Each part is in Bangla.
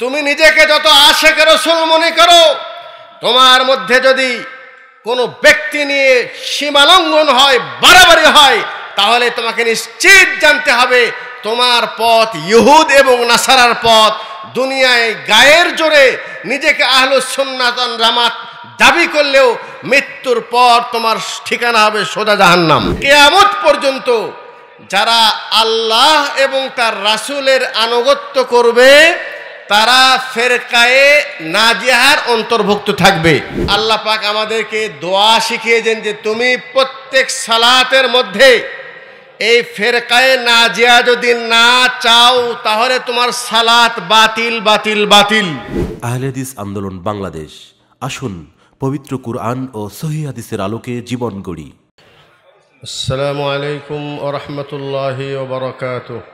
তুমি নিজেকে যত আশেখ রসুল মনে করো তোমার মধ্যে যদি কোনো ব্যক্তি নিয়ে সীমালঙ্ঘন হয় বাড়াবাড়ি হয় তাহলে তোমাকে নিশ্চিত জানতে হবে তোমার পথ ইহুদ এবং নাসারার পথ দুনিয়ায় গায়ের জোরে নিজেকে আহলুসন্নাতন রামাত দাবি করলেও মৃত্যুর পর তোমার ঠিকানা হবে সোজা জাহান্নাম কেয়ামত পর্যন্ত যারা আল্লাহ এবং তার রাসুলের আনুগত্য করবে তারা ফেরকায়ে নাজিহার অন্তর্ভুক্ত থাকবে আল্লাহ পাক আমাদেরকে দোয়া শিখিয়েছেন যে তুমি প্রত্যেক সালাতের মধ্যে এই ফেরকায়ে নাজিয়া যদি না চাও তাহলে তোমার সালাত বাতিল বাতিল বাতিল আহলেদিস আন্দোলন বাংলাদেশ আসুন পবিত্র কুরআন ও সহি হাদিসের আলোকে জীবন গড়ি আসসালামু আলাইকুম ওয়া বারাকাতুহু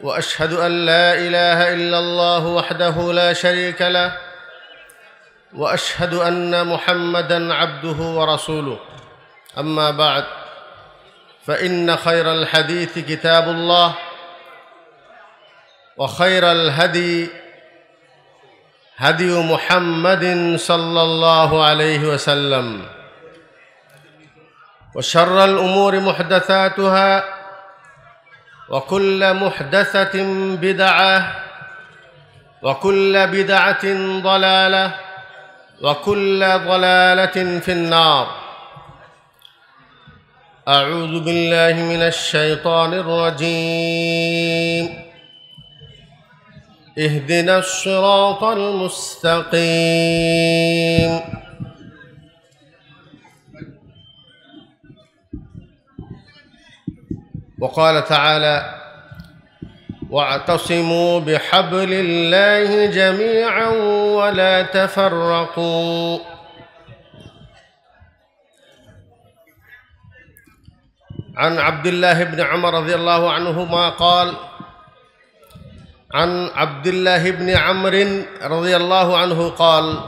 واشهد ان لا اله الا الله وحده لا شريك له واشهد ان محمدا عبده ورسوله اما بعد فان خير الحديث كتاب الله وخير الهدي هدي محمد صلى الله عليه وسلم وشر الامور محدثاتها وكل محدثة بدعة وكل بدعة ضلالة وكل ضلالة في النار أعوذ بالله من الشيطان الرجيم اهدنا الصراط المستقيم وقال تعالى واعتصموا بحبل الله جميعا ولا تفرقوا عن عبد الله بن عمر رضي الله عنهما قال عن عبد الله بن عمرو رضي الله عنه قال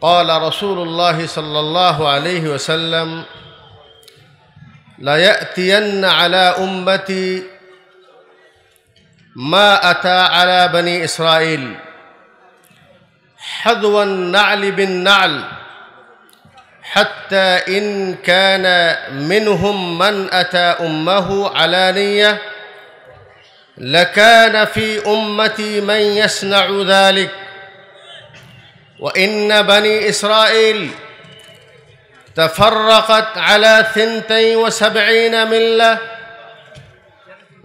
قال رسول الله صلى الله عليه وسلم ليأتين على أمتي ما أتى على بني إسرائيل حذو النعل بالنعل حتى إن كان منهم من أتى أمه علانية لكان في أمتي من يصنع ذلك وإن بني إسرائيل تفرقت على ثنتي وسبعين ملة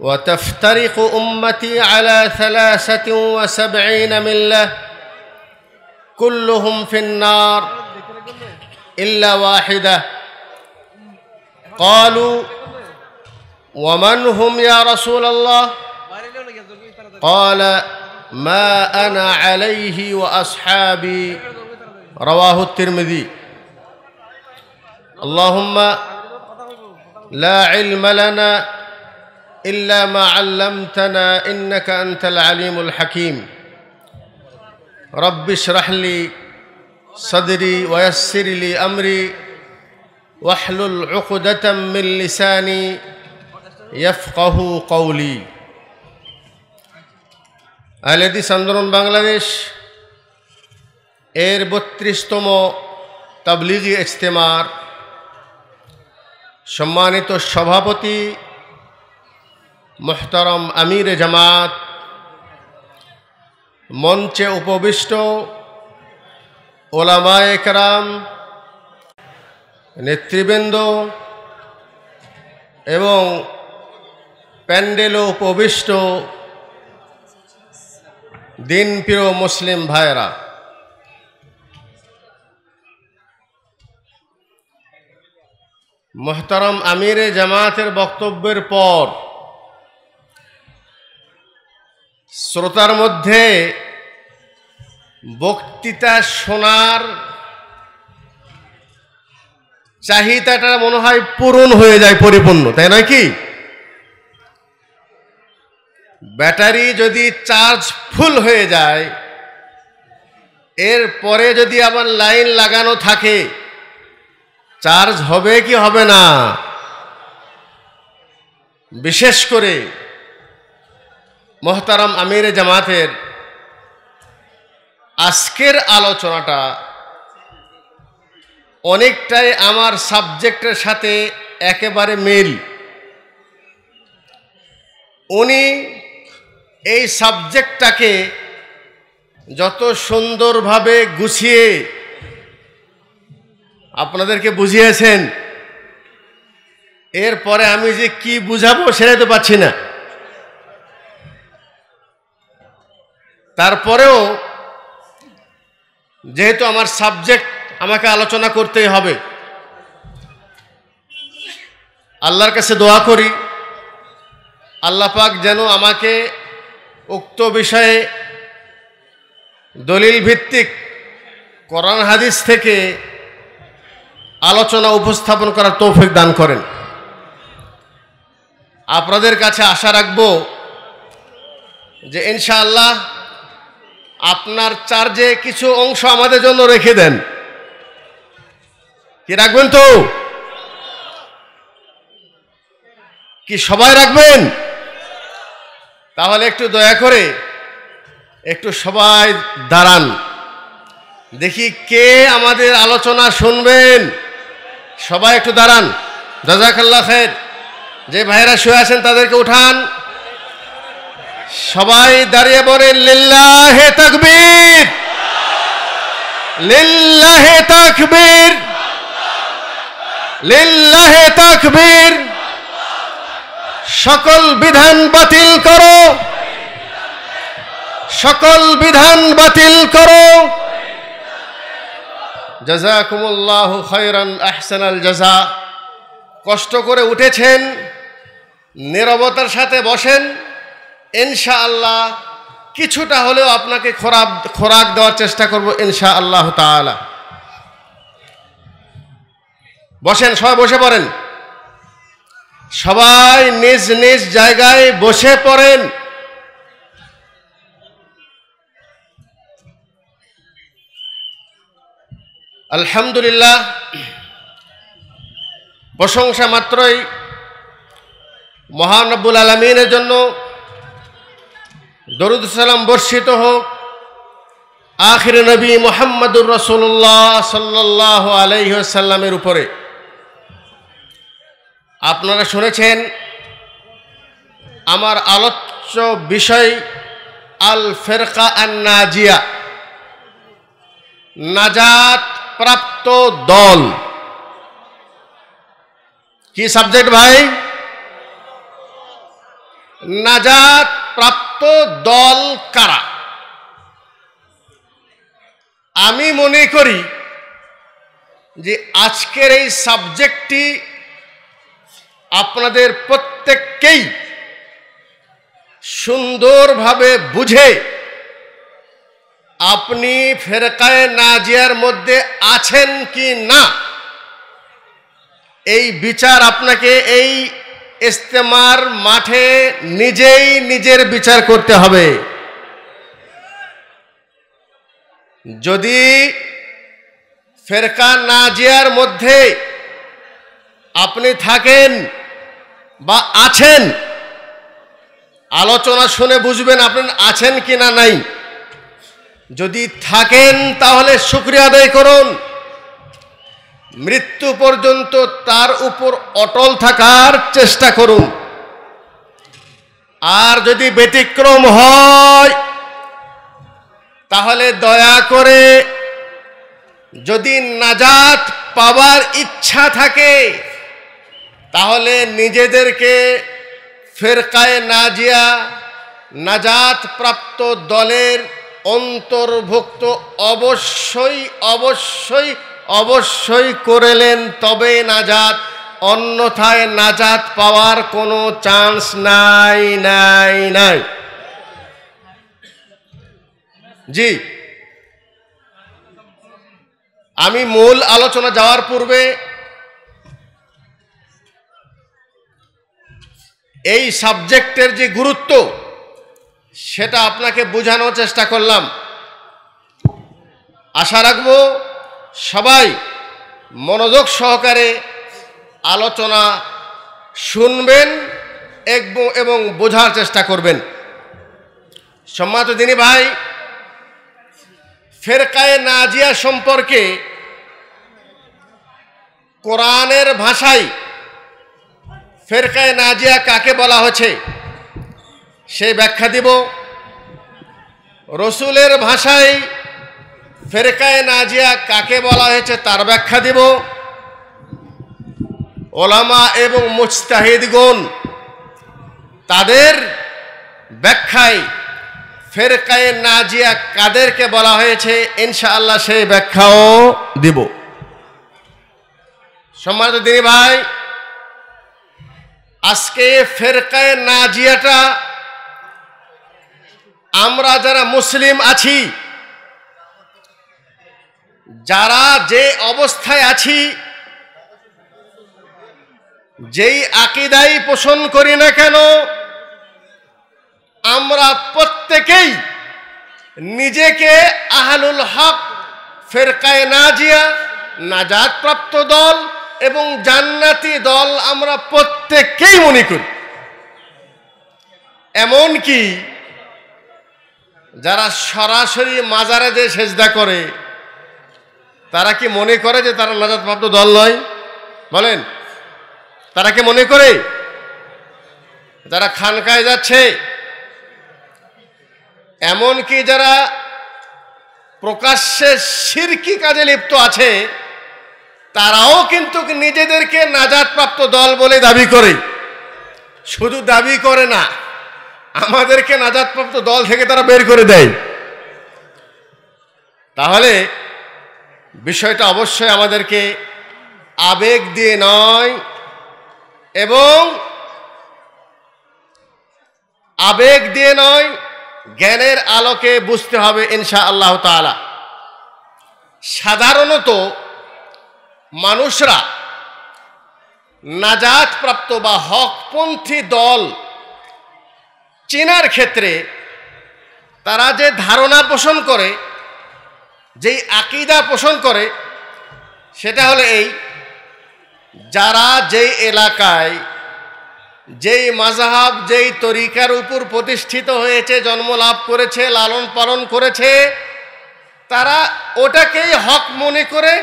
وتفترق أمتي على ثلاثة وسبعين ملة كلهم في النار إلا واحدة قالوا ومن هم يا رسول الله قال ما أنا عليه وأصحابي رواه الترمذي اللهم لا علم لنا إلا ما علمتنا إنك أنت العليم الحكيم رب اشرح لي صدري ويسر لي أمري واحلل عقدة من لساني يفقه قولي الذي سندرون بنغلاديش إير بطرستمو তাবলিগি ইজতেমার সম্মানিত সভাপতি মোহতারম আমির জামাত মঞ্চে উপবিষ্ট ওলামায় কারাম নেতৃবৃন্দ এবং প্যান্ডেলও উপবিষ্ট দিনপ্রিয় মুসলিম ভাইরা মোহতারম আমিরে জামাতের বক্তব্যের পর শ্রোতার মধ্যে বক্তৃতা শোনার চাহিদাটা মনে হয় পূরণ হয়ে যায় পরিপূর্ণ তাই নয় কি ব্যাটারি যদি চার্জ ফুল হয়ে যায় এর পরে যদি আবার লাইন লাগানো থাকে চার্জ হবে কি হবে না বিশেষ করে মোহতারাম আমির জামাতের আজকের আলোচনাটা অনেকটাই আমার সাবজেক্টের সাথে একেবারে মিল উনি এই সাবজেক্টটাকে যত সুন্দরভাবে গুছিয়ে আপনাদেরকে বুঝিয়েছেন এরপরে আমি যে কি বুঝাবো সেটাই তো পাচ্ছি না তারপরেও যেহেতু আমার সাবজেক্ট আমাকে আলোচনা করতেই হবে আল্লাহর কাছে দোয়া করি আল্লাহ পাক যেন আমাকে উক্ত বিষয়ে দলিল ভিত্তিক কোরআন হাদিস থেকে আলোচনা উপস্থাপন করার তৌফিক দান করেন আপনাদের কাছে আশা রাখব যে ইনশাআল্লাহ আপনার চার্জে কিছু অংশ আমাদের জন্য রেখে দেন কি রাখবেন তো কি সবাই রাখবেন তাহলে একটু দয়া করে একটু সবাই দাঁড়ান দেখি কে আমাদের আলোচনা শুনবেন সবাই একটু দাঁড়ান জাজাকাল্লা খের যে ভাইরা শুয়ে আছেন তাদেরকে উঠান সবাই দাঁড়িয়ে বলেন লিল্লাহে তাকবীর লিল্লাহে তাকবীর লিল্লাহে তাকবীর সকল বিধান বাতিল করো সকল বিধান বাতিল করো জাজাকুমুল্লাহ খৈরান আহসানাল জাজা কষ্ট করে উঠেছেন নিরবতার সাথে বসেন ইনশা আল্লাহ কিছুটা হলেও আপনাকে খোরাক খোরাক দেওয়ার চেষ্টা করব ইনশা আল্লাহ তালা বসেন সবাই বসে পড়েন সবাই নিজ নিজ জায়গায় বসে পড়েন আলহামদুলিল্লাহ প্রশংসা মাত্রই মহানব্বুল আলমিনের জন্য দরুদসালাম বর্ষিত হোক আখির নবী মোহাম্মদুর রসুল্লাহ সাল্লাহ আলহ্লামের উপরে আপনারা শুনেছেন আমার আলোচ্য বিষয় আল ফেরকা আন নাজিয়া নাজাত প্রাপ্ত দল কি সাবজেক্ট ভাই নাজাত প্রাপ্ত দল কারা আমি মনে করি যে আজকের এই সাবজেক্টটি আপনাদের প্রত্যেককেই সুন্দরভাবে বুঝে আপনি ফেরকায় নাজিয়ার মধ্যে আছেন কি না এই বিচার আপনাকে এই ইস্তেমার মাঠে নিজেই নিজের বিচার করতে হবে যদি ফেরকা নাজিয়ার মধ্যে আপনি থাকেন বা আছেন আলোচনা শুনে বুঝবেন আপনি আছেন কি না নাই যদি থাকেন তাহলে শুক্রিয়া আদায় করুন মৃত্যু পর্যন্ত তার উপর অটল থাকার চেষ্টা করুন আর যদি ব্যতিক্রম হয় তাহলে দয়া করে যদি নাজাত পাওয়ার ইচ্ছা থাকে তাহলে নিজেদেরকে ফেরকায় নাজিয়া নাজাত প্রাপ্ত দলের অন্তর্ভুক্ত অবশ্যই অবশ্যই অবশ্যই করেলেন তবে নাজাত অন্যথায় নাজাত পাওয়ার কোনো চান্স নাই নাই নাই জি আমি মূল আলোচনা যাওয়ার পূর্বে এই সাবজেক্টের যে গুরুত্ব সেটা আপনাকে বোঝানোর চেষ্টা করলাম আশা রাখব সবাই মনোযোগ সহকারে আলোচনা শুনবেন এবং বোঝার চেষ্টা করবেন সম্মাত দিনী ভাই ফেরকায় নাজিয়া সম্পর্কে কোরআনের ভাষায় ফেরকায় নাজিয়া কাকে বলা হচ্ছে সেই ব্যাখ্যা দিব রসুলের ভাষায় ফেরকায় নাজিয়া কাকে বলা হয়েছে তার ব্যাখ্যা দিব ওলামা এবং মুস্তাহিদগণ তাদের ব্যাখ্যায় ফেরকায় নাজিয়া কাদেরকে বলা হয়েছে ইনশাআল্লাহ সেই ব্যাখ্যাও দিব সম্মানিত দিদি ভাই আজকে ফেরকায় নাজিয়াটা আমরা যারা মুসলিম আছি যারা যে অবস্থায় আছি যেই আকিদাই পোষণ করি না কেন আমরা প্রত্যেকেই নিজেকে আহলুল হক ফেরকায় নাজিয়া নাজাদপ্রাপ্ত দল এবং জান্নাতি দল আমরা প্রত্যেককেই মনে করি এমনকি যারা সরাসরি মাজারে যে সেজদা করে তারা কি মনে করে যে তারা প্রাপ্ত দল নয় বলেন তারা কি মনে করে যারা খানকায় যাচ্ছে এমন কি যারা প্রকাশ্যে সিরকি কাজে লিপ্ত আছে তারাও কিন্তু নিজেদেরকে নাজাদপ্রাপ্ত দল বলে দাবি করে শুধু দাবি করে না আমাদেরকে নাজাদপ্রাপ্ত দল থেকে তারা বের করে দেয় তাহলে বিষয়টা অবশ্যই আমাদেরকে আবেগ দিয়ে নয় এবং আবেগ দিয়ে নয় জ্ঞানের আলোকে বুঝতে হবে ইনশা আল্লাহ তালা সাধারণত মানুষরা নাজাদপ্রাপ্ত বা হকপন্থী দল চেনার ক্ষেত্রে তারা যে ধারণা পোষণ করে যেই আকিদা পোষণ করে সেটা হলো এই যারা যেই এলাকায় যেই মাজাহাব যেই তরিকার উপর প্রতিষ্ঠিত হয়েছে জন্ম লাভ করেছে লালন পালন করেছে তারা ওটাকেই হক মনে করে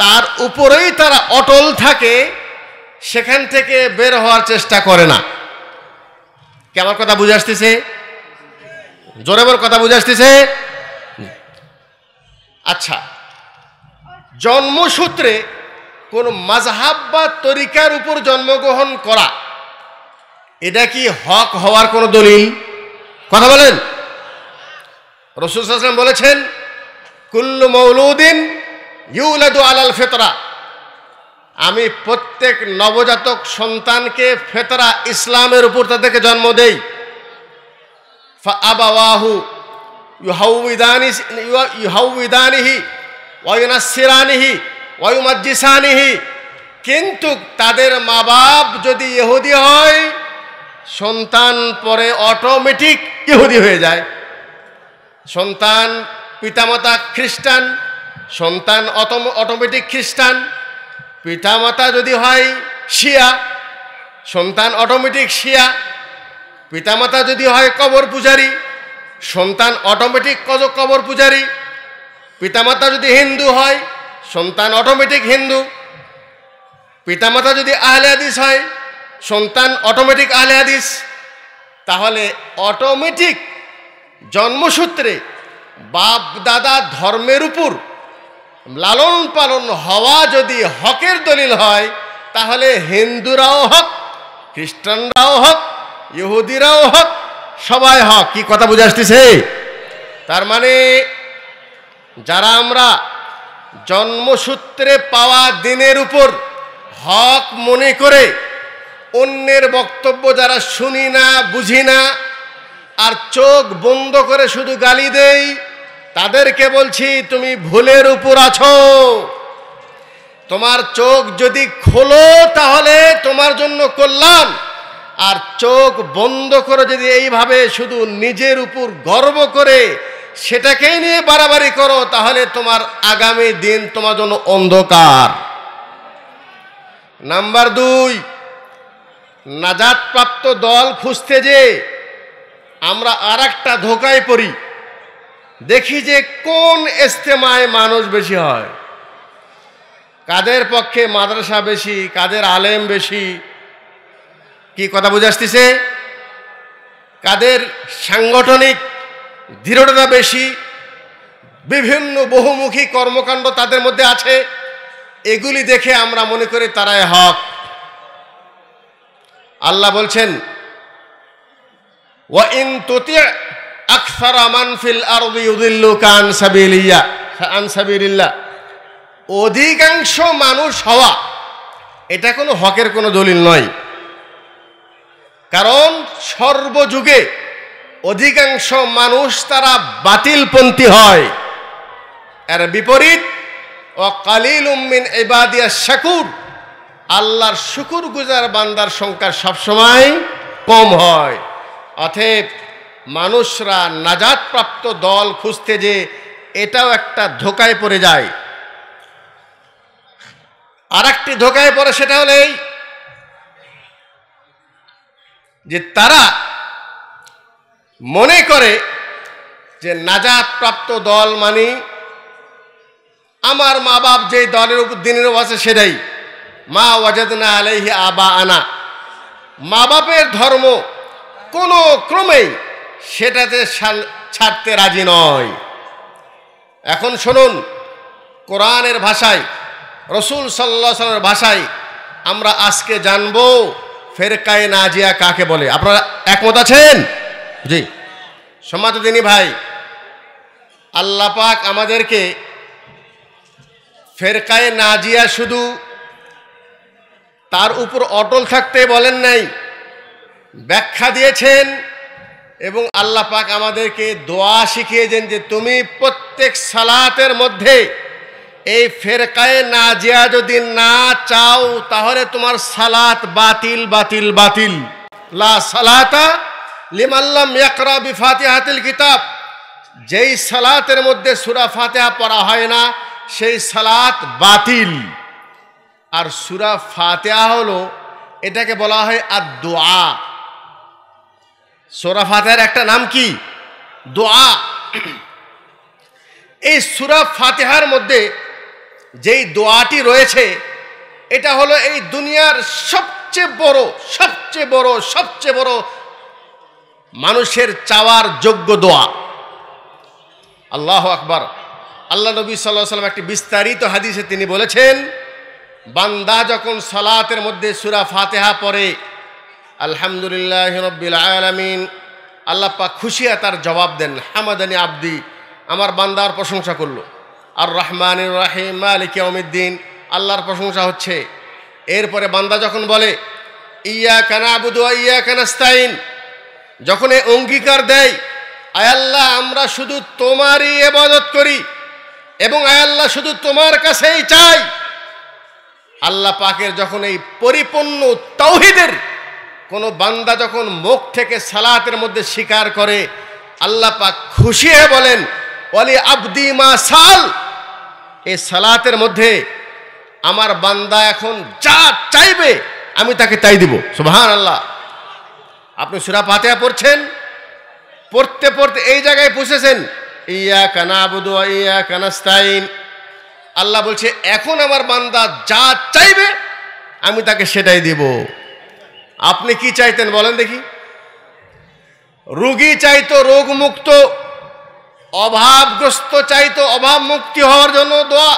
তার উপরেই তারা অটল থাকে সেখান থেকে বের হওয়ার চেষ্টা করে না কেমন কথা বুঝে আসতেছে জোরে বল কথা বুঝে আসতেছে আচ্ছা জন্মসূত্রে কোন মাঝহাব বা তরিকার উপর জন্মগ্রহণ করা এটা কি হক হওয়ার কোনো দলিল কথা বলেন রসুল বলেছেন কুল্লু মৌলুদ্দিন ইউলাদু আলাল ফেতরা আমি প্রত্যেক নবজাতক সন্তানকে ফেতরা ইসলামের উপর তাদেরকে জন্ম দেই কিন্তু তাদের মা বাপ যদি ইহুদি হয় সন্তান পরে অটোমেটিক ইহুদি হয়ে যায় সন্তান পিতামাতা খ্রিস্টান সন্তান অটোমেটিক খ্রিস্টান পিতামাতা যদি হয় শিয়া সন্তান অটোমেটিক শিয়া পিতামাতা যদি হয় কবর পূজারি সন্তান অটোমেটিক কজ কবর পূজারি পিতামাতা যদি হিন্দু হয় সন্তান অটোমেটিক হিন্দু পিতামাতা যদি আহলে হাদিস হয় সন্তান অটোমেটিক আহলে হাদিস তাহলে অটোমেটিক জন্মসূত্রে বাপ দাদা ধর্মের উপর লালন পালন হওয়া যদি হকের দলিল হয় তাহলে হিন্দুরাও হক খ্রিস্টানরাও হক ইহুদিরাও হক সবাই হক কি কথা বুঝে আসতেছে তার মানে যারা আমরা জন্মসূত্রে পাওয়া দিনের উপর হক মনে করে অন্যের বক্তব্য যারা শুনি না বুঝি না আর চোখ বন্ধ করে শুধু গালি দেয় তাদেরকে বলছি তুমি ভুলের উপর আছো তোমার চোখ যদি খোলো তাহলে তোমার জন্য করলাম আর চোখ বন্ধ করে যদি এইভাবে শুধু নিজের উপর গর্ব করে সেটাকেই নিয়ে বাড়াবাড়ি করো তাহলে তোমার আগামী দিন তোমার জন্য অন্ধকার নাম্বার দুই নাজাদপ্রাপ্ত দল খুঁজতে যে আমরা আর একটা ধোকায় পড়ি দেখি যে কোন ইস্তেমায় মানুষ বেশি হয় কাদের পক্ষে মাদ্রাসা বেশি কাদের আলেম বেশি কি কথা বুঝে আসতেছে কাদের সাংগঠনিক দৃঢ়তা বেশি বিভিন্ন বহুমুখী কর্মকাণ্ড তাদের মধ্যে আছে এগুলি দেখে আমরা মনে করি তারাই হক আল্লাহ বলছেন ওয়া ইন অধিকাংশ মানুষ হওয়া এটা কোনো হকের কোনো দলিল নয় কারণ সর্বযুগে অধিকাংশ মানুষ তারা বাতিলপন্থী হয় এর বিপরীত ও কালিল উম্মিন এবাদিয়া শাকুর আল্লাহর শুকুর গুজার বান্দার সংখ্যা সবসময় কম হয় অথেব মানুষরা নাজাদপ্রাপ্ত দল খুঁজতে যে এটাও একটা ধোকায় পড়ে যায় আর একটি ধোকায় পড়ে সেটা হলো এই যে তারা মনে করে যে নাজাতপ্রাপ্ত দল মানে আমার মা বাপ যেই দলের উপর দিনের আছে সেটাই মা ওয়াজাদনা আলাইহি আবা আনা মা বাপের ধর্ম কোনো ক্রমেই সেটাতে ছাড়তে রাজি নয় এখন শুনুন কোরআনের ভাষায় রসুল সাল্লা ভাষায় আমরা আজকে জানব ফেরকায় নাজিয়া কাকে বলে আপনারা একমত আছেন জি সমাজ দিনী ভাই আল্লাহ পাক আমাদেরকে ফেরকায় নাজিয়া শুধু তার উপর অটল থাকতে বলেন নাই ব্যাখ্যা দিয়েছেন এবং আল্লাহ পাক আমাদেরকে দোয়া শিখিয়েছেন যে তুমি প্রত্যেক সালাতের মধ্যে এই ফেরকায় জিয়া যদি না চাও তাহলে তোমার সালাত বাতিল বাতিল বাতিল লা সালাতা লিমাল্লাম ইয়াকরা বিফাতিহাতিল কিতাব যেই সালাতের মধ্যে সুরা ফাতেহা পড়া হয় না সেই সালাত বাতিল আর সুরা ফাতেহা হলো এটাকে বলা হয় আর দোয়া সোরা ফাতেহার একটা নাম কি দোয়া এই সুরা ফাতেহার মধ্যে যেই দোয়াটি রয়েছে এটা হলো এই দুনিয়ার সবচেয়ে বড় সবচেয়ে বড় সবচেয়ে বড় মানুষের চাওয়ার যোগ্য দোয়া আল্লাহ আকবর আল্লাহ নবী সাল্লাহ সাল্লাম একটি বিস্তারিত হাদিসে তিনি বলেছেন বান্দা যখন সালাতের মধ্যে সুরা ফাতেহা পড়ে আলহামদুলিল্লাহ রব্বিল আলমিন আল্লাপা খুশিয়া তার জবাব দেন হামাদানি আব্দি আমার বান্দার প্রশংসা করল আর রহমান রাহিম মালিক অমিদ্দিন আল্লাহর প্রশংসা হচ্ছে এরপরে বান্দা যখন বলে ইয়া কানা আবুদুয়া ইয়া কানাস্তাইন যখন এ অঙ্গীকার দেয় আয়াল্লাহ আমরা শুধু তোমারই এবাদত করি এবং আয়াল্লাহ শুধু তোমার কাছেই চাই আল্লাহ পাকের যখন এই পরিপূর্ণ তৌহিদের কোনো বান্দা যখন মুখ থেকে সালাতের মধ্যে স্বীকার করে আল্লাহ পাক খুশি হয়ে বলেন অলি আবদি মা সাল এই সালাতের মধ্যে আমার বান্দা এখন যা চাইবে আমি তাকে তাই দিব সুবাহান আল্লাহ আপনি সুরা পাতিয়া পড়ছেন পড়তে পড়তে এই জায়গায় পৌঁছেছেন ইয়া কানা আবুদু ইয়া কানাস্তাইন আল্লাহ বলছে এখন আমার বান্দা যা চাইবে আমি তাকে সেটাই দেবো আপনি কি চাইতেন বলেন দেখি রুগী চাইতো রোগ মুক্ত অভাবগ্রস্ত চাইতো অভাব মুক্তি হওয়ার জন্য দোয়া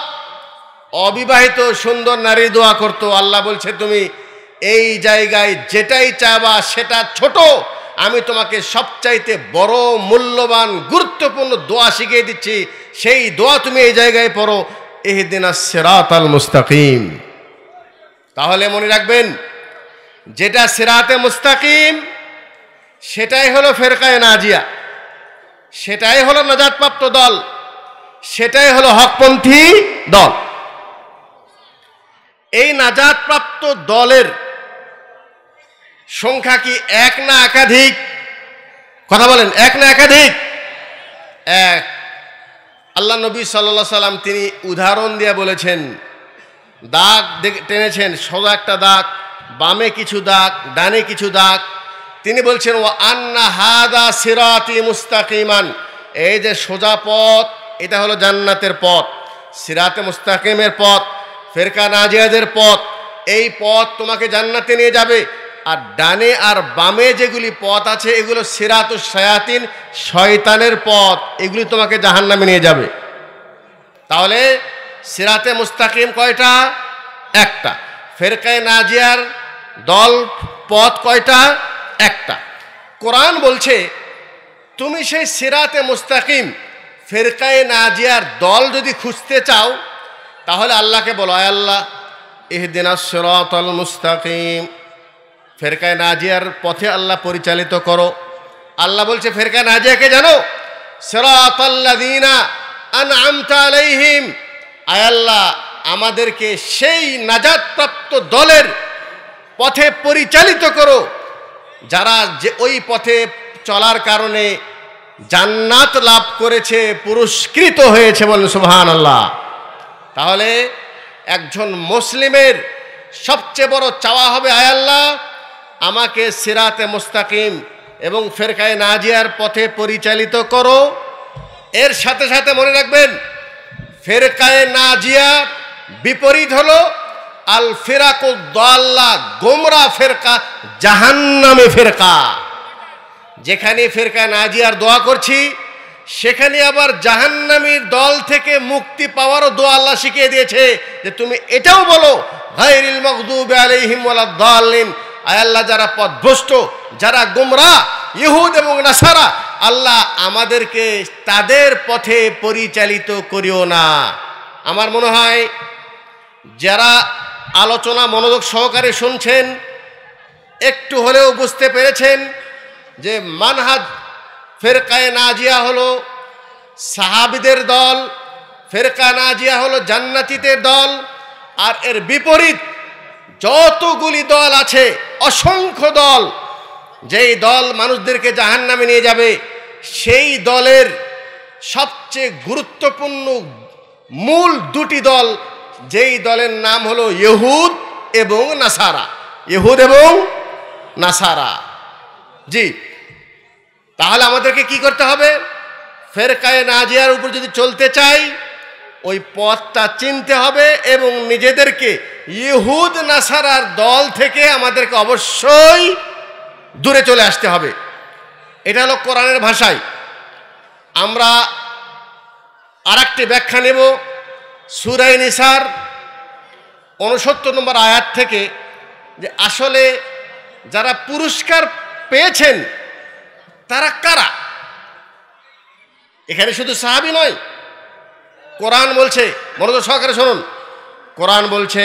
অবিবাহিত সুন্দর নারী দোয়া করতো আল্লাহ বলছে তুমি এই জায়গায় যেটাই চাবা সেটা ছোট আমি তোমাকে সবচাইতে বড় মূল্যবান গুরুত্বপূর্ণ দোয়া শিখিয়ে দিচ্ছি সেই দোয়া তুমি এই জায়গায় পড়ো এহদিন সেরাত আল মুস্তাকিম তাহলে মনে রাখবেন যেটা সেরাতে মুস্তাকিম সেটাই হলো ফেরকায় নাজিয়া সেটাই হলো নজাতপ্রাপ্ত দল সেটাই হলো হকপন্থী দল এই নাজাতপ্রাপ্ত দলের সংখ্যা কি এক না একাধিক কথা বলেন এক না একাধিক এক আল্লাহ নবী সাল্লা সাল্লাম তিনি উদাহরণ দিয়ে বলেছেন দাগ টেনেছেন সোজা একটা দাগ বামে কিছু দাগ ডানে কিছু দাগ তিনি বলছেন ও আন্না হাদা সিরাতি মুস্তাকিমান এই যে সোজা পথ এটা হলো জান্নাতের পথ সিরাতে মুস্তাকিমের পথ ফেরকা নাজিয়াদের পথ এই পথ তোমাকে জান্নাতে নিয়ে যাবে আর ডানে আর বামে যেগুলি পথ আছে এগুলো সেরাত ও শয়তানের পথ এগুলি তোমাকে জাহান্নামে নিয়ে যাবে তাহলে সিরাতে মুস্তাকিম কয়টা একটা ফেরকায় নাজিয়ার দল পথ কয়টা একটা কোরআন বলছে তুমি সেই সিরাতে মুস্তাকিম ফেরকায়ে নাজিয়ার দল যদি খুঁজতে চাও তাহলে আল্লাহকে বলো আয় আল্লাহ এহদিনা সিরাতল মুস্তাকিম ফেরকায় নাজিয়ার পথে আল্লাহ পরিচালিত করো আল্লাহ বলছে ফেরকায় নাজিয়াকে জানো সেরাতাল্লাদিনা আন আলাইহিম আয় আল্লাহ আমাদেরকে সেই নাজাদপ্রাপ্ত দলের পথে পরিচালিত করো যারা যে ওই পথে চলার কারণে জান্নাত লাভ করেছে পুরস্কৃত হয়েছে বলে সুহান আল্লাহ তাহলে একজন মুসলিমের সবচেয়ে বড় চাওয়া হবে আয়াল্লাহ আমাকে সিরাতে মুস্তাকিম এবং ফেরকায় নাজিয়ার পথে পরিচালিত করো এর সাথে সাথে মনে রাখবেন ফেরকায় নাজিয়া বিপরীত হলো আল ফেরাকো দোয়াল্লা গোমরা ফেরকা জাহান্নামে ফেরকা যেখানে ফেরকা আর দোয়া করছি সেখানে আবার জাহান্নামীর দল থেকে মুক্তি পাওয়ারও দোয়া আল্লাহ শিখিয়ে দিয়েছে যে তুমি এটাও বলো গাইরিল মকদুব আলাইহিম ওয়ালা দাল্লিন আল্লাহ যারা পথভ্রষ্ট যারা গুমরা ইহুদ এবং নাসারা আল্লাহ আমাদেরকে তাদের পথে পরিচালিত করিও না আমার মনে হয় যারা আলোচনা মনোযোগ সহকারে শুনছেন একটু হলেও বুঝতে পেরেছেন যে মানহাজ ফেরকায় নাজিয়া হলো সাহাবিদের দল ফেরকা নাজিয়া হলো জান্নাতিদের দল আর এর বিপরীত যতগুলি দল আছে অসংখ্য দল যেই দল মানুষদেরকে জাহান নামে নিয়ে যাবে সেই দলের সবচেয়ে গুরুত্বপূর্ণ মূল দুটি দল যেই দলের নাম হলো ইহুদ এবং নাসারা ইহুদ এবং নাসারা জি তাহলে আমাদেরকে কি করতে হবে ফেরকায়ে নাজিয়ার উপর যদি চলতে চাই ওই পথটা চিনতে হবে এবং নিজেদেরকে ইহুদ নাসারার দল থেকে আমাদেরকে অবশ্যই দূরে চলে আসতে হবে এটা হলো কোরআনের ভাষায় আমরা আর ব্যাখ্যা নেব সুরাই নিসার উনসত্তর নম্বর আয়াত থেকে যে আসলে যারা পুরস্কার পেয়েছেন তারা কারা এখানে শুধু সাহাবি নয় কোরআন বলছে মনোজ সহকারে শুনুন কোরআন বলছে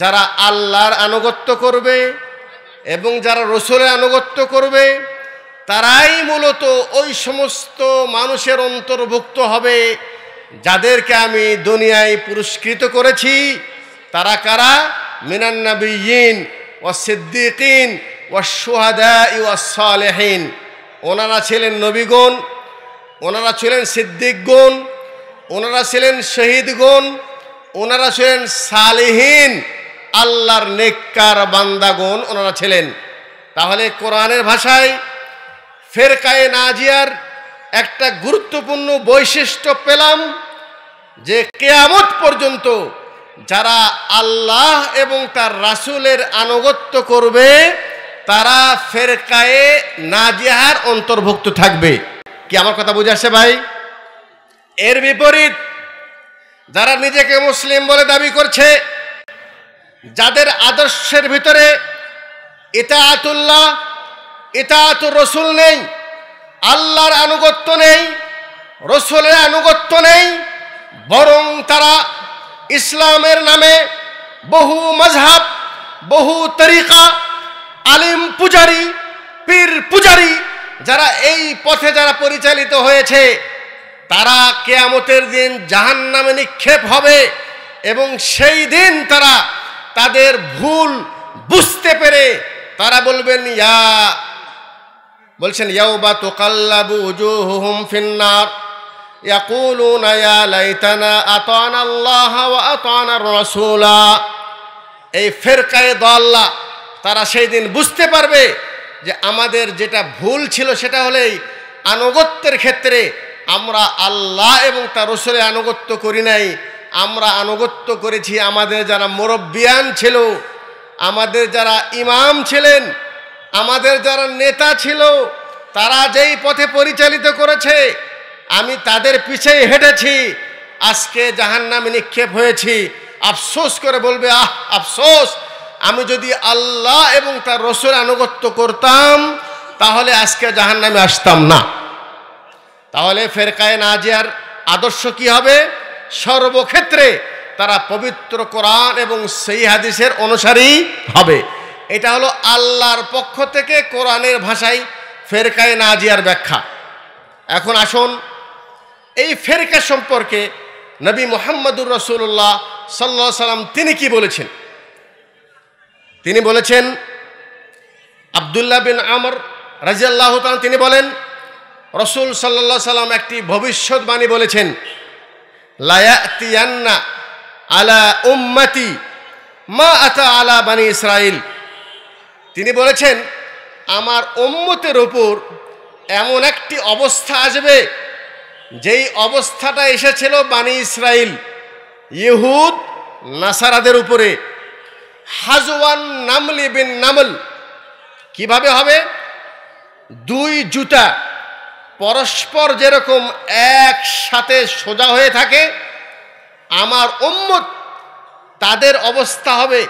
যারা আল্লাহর আনুগত্য করবে এবং যারা রসুলের আনুগত্য করবে তারাই মূলত ওই সমস্ত মানুষের অন্তর্ভুক্ত হবে যাদেরকে আমি দুনিয়ায় পুরস্কৃত করেছি তারা কারা মিনান্নাবিয়ীন ও সিদ্দিকিন ও সোহাদা ইসালেহীন ওনারা ছিলেন নবীগণ ওনারা ছিলেন সিদ্দিকগণ ওনারা ছিলেন শহীদগণ ওনারা ছিলেন সালেহীন আল্লাহর নেককার বান্দাগণ ওনারা ছিলেন তাহলে কোরআনের ভাষায় ফেরকায়ে নাজিয়ার একটা গুরুত্বপূর্ণ বৈশিষ্ট্য পেলাম যে কেয়ামত পর্যন্ত যারা আল্লাহ এবং তার রাসুলের আনুগত্য করবে তারা ফেরকায়ে নাজিয়ার অন্তর্ভুক্ত থাকবে কি আমার কথা বুঝে আসে ভাই এর বিপরীত যারা নিজেকে মুসলিম বলে দাবি করছে যাদের আদর্শের ভিতরে এটা আতুল্লাহ এটা আতু রসুল নেই আল্লাহর আনুগত্য নেই রসুলের আনুগত্য নেই বরং তারা ইসলামের নামে বহু মজহাব বহু তরিকা আলিম পূজারি পীর পূজারি যারা এই পথে যারা পরিচালিত হয়েছে তারা কেয়ামতের দিন জাহান নামে নিক্ষেপ হবে এবং সেই দিন তারা তাদের ভুল বুঝতে পেরে তারা বলবেন ইয়া বলছেন বা তোকাল্লাবু উজুহুহুম ফিন্নার يقولون يا এই ফেরকায়ে দল্লা তারা সেই দিন বুঝতে পারবে যে আমাদের যেটা ভুল ছিল সেটা হলেই আনুগত্যের ক্ষেত্রে আমরা আল্লাহ এবং তার রসুলের আনুগত্য করি নাই আমরা আনুগত্য করেছি আমাদের যারা মুরব্বিয়ান ছিল আমাদের যারা ইমাম ছিলেন আমাদের যারা নেতা ছিল তারা যেই পথে পরিচালিত করেছে আমি তাদের পিছেই হেঁটেছি আজকে জাহান নামে নিক্ষেপ হয়েছি আফসোস করে বলবে আহ আফসোস আমি যদি আল্লাহ এবং তার রসুল আনুগত্য করতাম তাহলে আজকে জাহান নামে আসতাম না তাহলে ফেরকায় নাজিয়ার আদর্শ কি হবে সর্বক্ষেত্রে তারা পবিত্র কোরআন এবং সেই হাদিসের অনুসারী হবে এটা হলো আল্লাহর পক্ষ থেকে কোরআনের ভাষায় ফেরকায় নাজিয়ার ব্যাখ্যা এখন আসুন এই ফেরকা সম্পর্কে নবী মোহাম্মদুর রসুল্লাহ সাল্লা সাল্লাম তিনি কি বলেছেন তিনি বলেছেন আবদুল্লাহ বিন আমর রাজিয়াল্লাহ তিনি বলেন রসুল সাল্লা সাল্লাম একটি ভবিষ্যৎবাণী বলেছেন লায়াতিয়ান্না আলা উম্মতি মা আতা আলা বানি ইসরাইল তিনি বলেছেন আমার উম্মতের ওপর এমন একটি অবস্থা আসবে যেই অবস্থাটা এসেছিল বানি ইসরায়েল ইহুদ নাসারাদের উপরে হাজওয়ান নামলি বিন নামল কিভাবে হবে দুই জুতা পরস্পর যেরকম একসাথে সোজা হয়ে থাকে আমার উম্মত তাদের অবস্থা হবে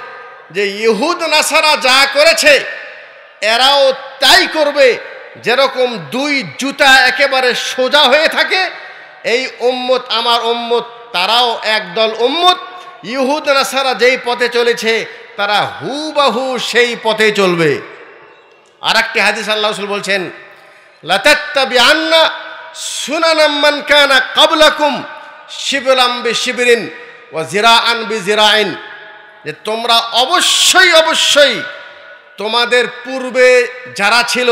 যে ইহুদ নাসারা যা করেছে এরাও তাই করবে যেরকম দুই জুতা একেবারে সোজা হয়ে থাকে এই উম্মত আমার উম্মত তারাও একদল উম্মত ইহুদ নাসারা যেই পথে চলেছে তারা হুবাহু সেই পথে চলবে আর একটি হাদিস আল্লাহ বলছেন লতাত্তাবি আন্না সুনানাম্মান কানা কাবলাকুম শিবলাম শিবিরিন ও জিরা আন বি আইন যে তোমরা অবশ্যই অবশ্যই তোমাদের পূর্বে যারা ছিল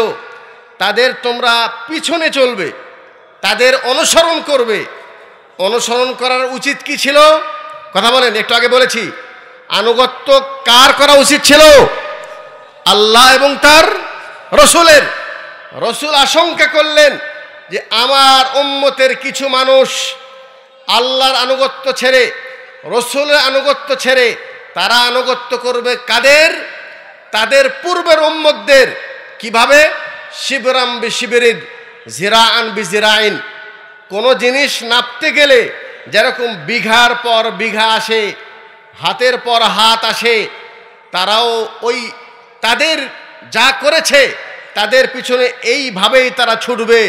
তাদের তোমরা পিছনে চলবে তাদের অনুসরণ করবে অনুসরণ করার উচিত কি ছিল কথা বলেন একটু আগে বলেছি আনুগত্য কার করা উচিত ছিল আল্লাহ এবং তার রসুলের রসুল আশঙ্কা করলেন যে আমার উম্মতের কিছু মানুষ আল্লাহর আনুগত্য ছেড়ে রসুলের আনুগত্য ছেড়ে তারা আনুগত্য করবে কাদের তাদের পূর্বের উম্মতদের কিভাবে শিবরাম বি শিবিরিদ জিরা আন বি জিরাইন কোনো জিনিস নাপতে গেলে যেরকম বিঘার পর বিঘা আসে হাতের পর হাত আসে তারাও ওই তাদের যা করেছে তাদের পিছনে এইভাবেই তারা ছুটবে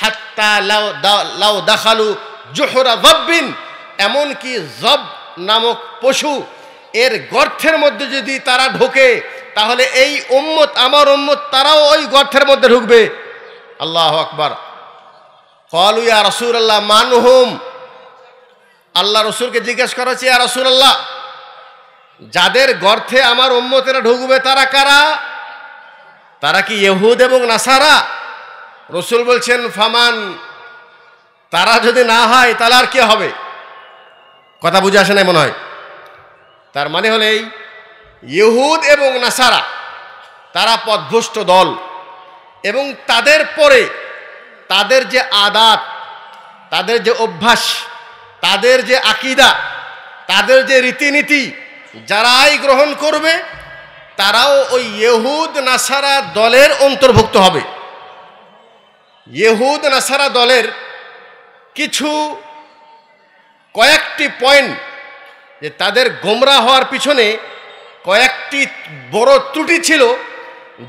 হাত্তা লাও লাউ দাখালু জোহরা জব্বিন এমনকি জব নামক পশু এর গর্থের মধ্যে যদি তারা ঢোকে তাহলে এই উম্মত আমার উম্মত তারাও ওই গর্থের মধ্যে ঢুকবে আল্লাহ আকবার কল ইয়া রসুল আল্লাহ মানহুম আল্লাহ রসুলকে জিজ্ঞেস করেছে ইয়া রসুল আল্লাহ যাদের গর্থে আমার উম্মতেরা ঢুকবে তারা কারা তারা কি ইহুদ এবং নাসারা রসুল বলছেন ফামান তারা যদি না হয় তাহলে আর কে হবে কথা বুঝে আসে না মনে হয় তার মানে হলে এই ইহুদ এবং নাসারা তারা পদভুষ্ট দল এবং তাদের পরে তাদের যে আদাত তাদের যে অভ্যাস তাদের যে আকিদা তাদের যে রীতিনীতি যারাই গ্রহণ করবে তারাও ওই ইহুদ নাসারা দলের অন্তর্ভুক্ত হবে ইহুদ নাসারা দলের কিছু কয়েকটি পয়েন্ট যে তাদের গোমরা হওয়ার পিছনে কয়েকটি বড় ত্রুটি ছিল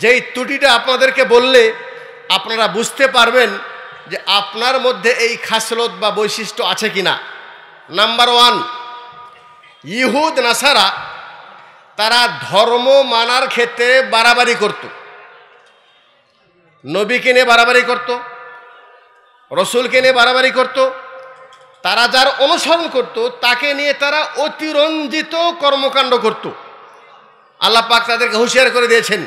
যেই ত্রুটিটা আপনাদেরকে বললে আপনারা বুঝতে পারবেন যে আপনার মধ্যে এই খাসলত বা বৈশিষ্ট্য আছে কি না নাম্বার ওয়ান ইহুদ নাসারা তারা ধর্ম মানার ক্ষেত্রে বাড়াবাড়ি করত নবীকে নিয়ে বাড়াবাড়ি করত রসুলকে নিয়ে বাড়াবাড়ি করত তারা যার অনুসরণ করত তাকে নিয়ে তারা অতিরঞ্জিত কর্মকাণ্ড করত আল্লাহ পাক তাদেরকে হুঁশিয়ার করে দিয়েছেন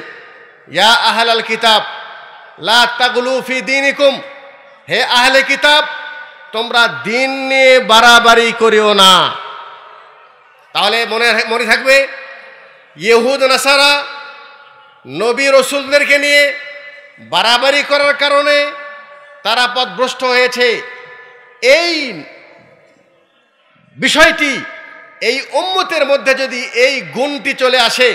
ইয়া আহলাল কিতাব লাগলুফি দিন ইকুম হে আহলে কিতাব তোমরা দিন নিয়ে বাড়াবাড়ি করিও না তাহলে মনে মনে থাকবে ইহুদ নাসারা নবী রসুলদেরকে নিয়ে বাড়াবাড়ি করার কারণে তারা পথভ্রষ্ট হয়েছে এই বিষয়টি এই উম্মতের মধ্যে যদি এই গুণটি চলে আসে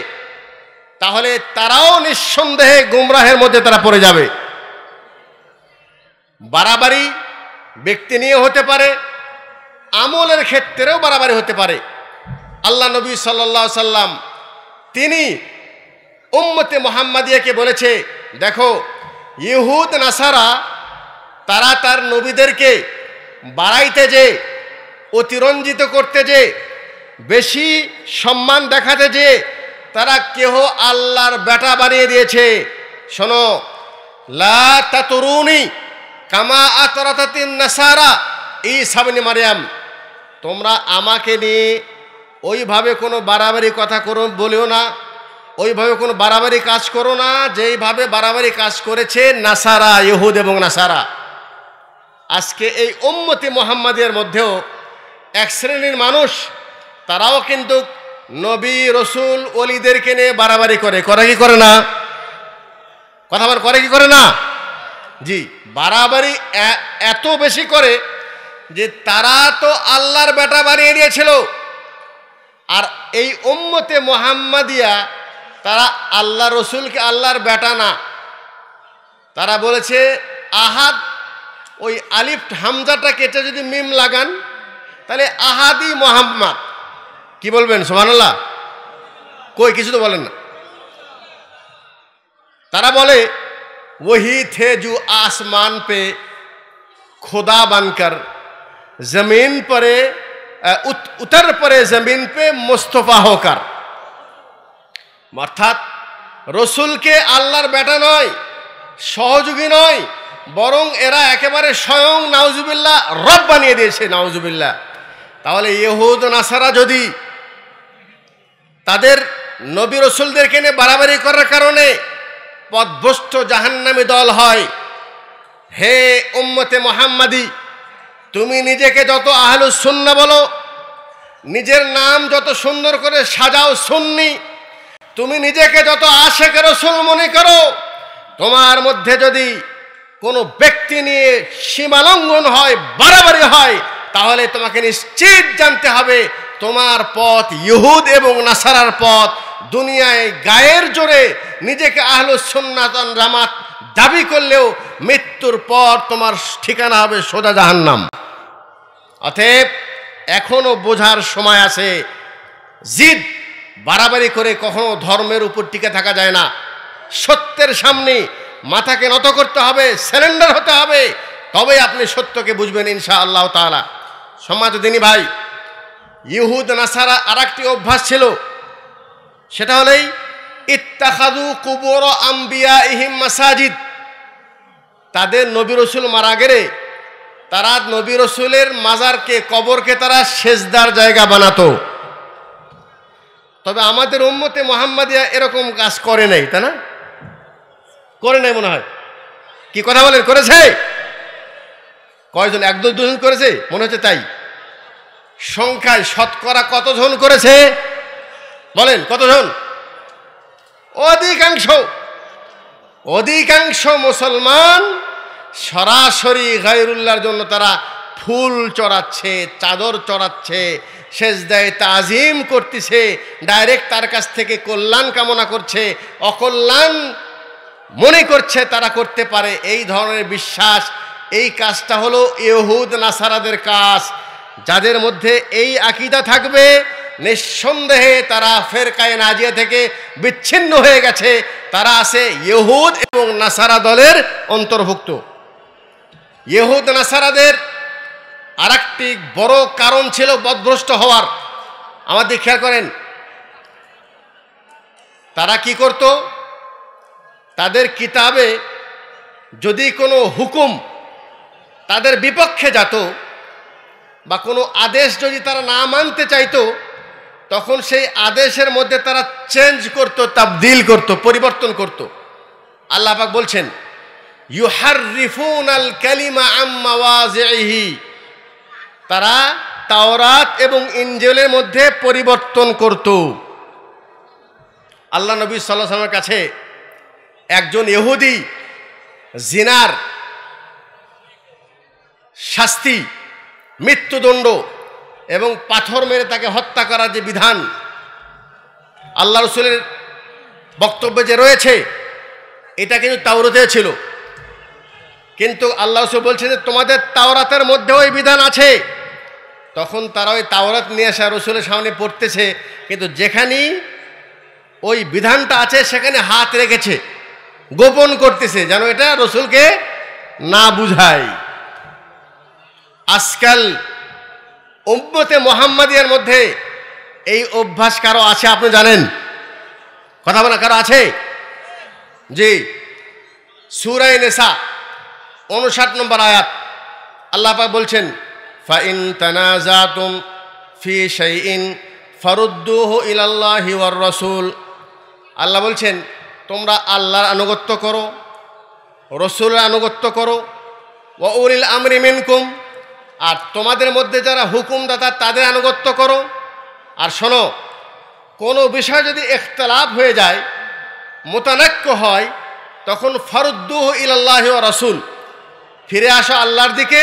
তাহলে তারাও নিঃসন্দেহে গুমরাহের মধ্যে তারা পড়ে যাবে বাড়াবাড়ি ব্যক্তি নিয়ে হতে পারে আমলের ক্ষেত্রেও বাড়াবাড়ি হতে পারে আল্লাহ নবী সাল্লা সাল্লাম তিনি উম্মতে মোহাম্মদিয়াকে বলেছে দেখো ইহুদ নাসারা তারা তার নবীদেরকে বাড়াইতে যে অতিরঞ্জিত করতে যে বেশি সম্মান দেখাতে যে তারা কেহ আল্লাহর বেটা বানিয়ে দিয়েছে শোনো লা কামা আতরাতিন নাসারা ই সাবনি মারিয়াম তোমরা আমাকে নিয়ে ওইভাবে কোনো বাড়াবাড়ি কথা করো বলেও না ওইভাবে কোনো বাড়াবাড়ি কাজ করো না যেইভাবে বাড়াবাড়ি কাজ করেছে নাসারা ইহুদ এবং নাসারা আজকে এই উম্মতি মোহাম্মদের মধ্যেও এক শ্রেণীর মানুষ তারাও কিন্তু নবী রসুল অলিদেরকে নিয়ে বাড়াবাড়ি করে করে কি করে না কথা করে কি করে না জি বাড়াবাড়ি এত বেশি করে যে তারা তো আল্লাহর বেটা বানিয়ে দিয়েছিল আর এই ওম্মতে মোহাম্মদিয়া তারা আল্লাহ রসুলকে আল্লাহর বেটা না তারা বলেছে আহাদ ওই আলিফ হামজাটা কেটে যদি মিম লাগান তাহলে আহাদি মোহাম্মদ কি বলবেন সোহানাল্লাহ কই কিছু তো বলেন না তারা বলে ওহি থে জু আসমান পে খোদা বানকার জমিন পরে उतर पड़े जमीन पे मुस्तफ़ा হকার অর্থাৎ রসুলকে আল্লাহর বেটা নয় সহযোগী নয় বরং এরা একেবারে স্বয়ং নাউজুবিল্লাহ রব বানিয়ে দিয়েছে নাউজুবিল্লাহ তাহলে ইহুদ নাসারা যদি তাদের নবী রসুলদেরকে নিয়ে বাড়াবাড়ি করার কারণে পদভ্রষ্ট জাহান্নামী দল হয় হে উম্মতে মোহাম্মাদী তুমি নিজেকে যত আহলু সুন্না বলো নিজের নাম যত সুন্দর করে সাজাও শুননি তুমি নিজেকে যত আশেক রসুল মনে করো তোমার মধ্যে যদি কোনো ব্যক্তি নিয়ে সীমালঙ্ঘন হয় বাড়াবাড়ি হয় তাহলে তোমাকে নিশ্চিত জানতে হবে তোমার পথ ইহুদ এবং নাসারার পথ দুনিয়ায় গায়ের জোরে নিজেকে আহলু সুন্নাতন রামাত দাবি করলেও মৃত্যুর পর তোমার ঠিকানা হবে সোজা জাহান্নাম অতএব এখনও বোঝার সময় আছে জিদ বাড়াবাড়ি করে কখনো ধর্মের উপর টিকে থাকা যায় না সত্যের সামনে মাথাকে নত করতে হবে সারেন্ডার হতে হবে তবে আপনি সত্যকে বুঝবেন ইনশা আল্লাহ তালা সমাজ দিনী ভাই ইহুদ নাসারা আর একটি অভ্যাস ছিল সেটা হলেই ইত্তাখাদু কুবর আম্বিয়া ইহিম মাসাজিদ তাদের নবী রসুল মারা গেলে তারা নবী রসুলের মাজারকে কবরকে তারা সেজদার জায়গা বানাতো তবে আমাদের উম্মতে মোহাম্মদিয়া এরকম কাজ করে নাই তাই না করে নাই মনে হয় কি কথা বলেন করেছে কয়জন এক দুজন করেছে মনে হচ্ছে তাই সংখ্যায় শতকরা কতজন করেছে বলেন কতজন অধিকাংশ অধিকাংশ মুসলমান সরাসরি গায়রুল্লাহর জন্য তারা ফুল চড়াচ্ছে চাদর চড়াচ্ছে দেয় তাজিম করতেছে ডাইরেক্ট তার কাছ থেকে কল্যাণ কামনা করছে অকল্যাণ মনে করছে তারা করতে পারে এই ধরনের বিশ্বাস এই কাজটা হলো ইহুদ নাসারাদের কাজ যাদের মধ্যে এই আকিদা থাকবে নিঃসন্দেহে তারা ফেরকায় নাজিয়া থেকে বিচ্ছিন্ন হয়ে গেছে তারা আছে ইহুদ এবং নাসারা দলের অন্তর্ভুক্ত ইহুদ নাসারাদের আর একটি বড় কারণ ছিল বদভ্রষ্ট হওয়ার আমাদের খেয়াল করেন তারা কি করত তাদের কিতাবে যদি কোনো হুকুম তাদের বিপক্ষে যেত বা কোনো আদেশ যদি তারা না মানতে চাইতো তখন সেই আদেশের মধ্যে তারা চেঞ্জ করত তাবদিল করত পরিবর্তন করত আল্লাহাক বলছেন ইউহারিফুন আল কালিমা আম্মাওয়াজেহি তারা তাওরাত এবং ইঞ্জেলের মধ্যে পরিবর্তন করত আল্লাহ নবী সাল্লাহ সাল্লামের কাছে একজন এহুদি জিনার শাস্তি মৃত্যুদণ্ড এবং পাথর মেরে তাকে হত্যা করার যে বিধান আল্লাহ রসুলের বক্তব্যে যে রয়েছে এটা কিন্তু তাওরতে ছিল কিন্তু আল্লাহ বলছে যে তোমাদের তাওরাতের মধ্যে ওই বিধান আছে তখন তারা ওই তাওরাত নিয়ে আসা রসুলের সামনে পড়তেছে কিন্তু যেখানেই ওই বিধানটা আছে সেখানে হাত রেখেছে গোপন করতেছে যেন এটা রসুলকে না বুঝায় আজকাল উম্মতে মোহাম্মদিয়ার মধ্যে এই অভ্যাস কারো আছে আপনি জানেন কথা বলা কারো আছে জি সুরায় নেশা উনষাট নম্বর আয়াত আল্লাহ বলছেন ফাইন তানাজাতুম ফি শাইইন ফরুদ্দুহ ইলাল্লাহি ওয়ার রাসূল আল্লাহ বলছেন তোমরা আল্লাহর আনুগত্য করো রসুলের আনুগত্য করো উরিল আমরি মিনকুম আর তোমাদের মধ্যে যারা হুকুমদাতা তাদের আনুগত্য করো আর শোনো কোনো বিষয় যদি এখতলাফ হয়ে যায় মোতানাক্য হয় তখন ফরুদ্দুহ ইলাল্লাহ রসুল ফিরে আসো আল্লাহর দিকে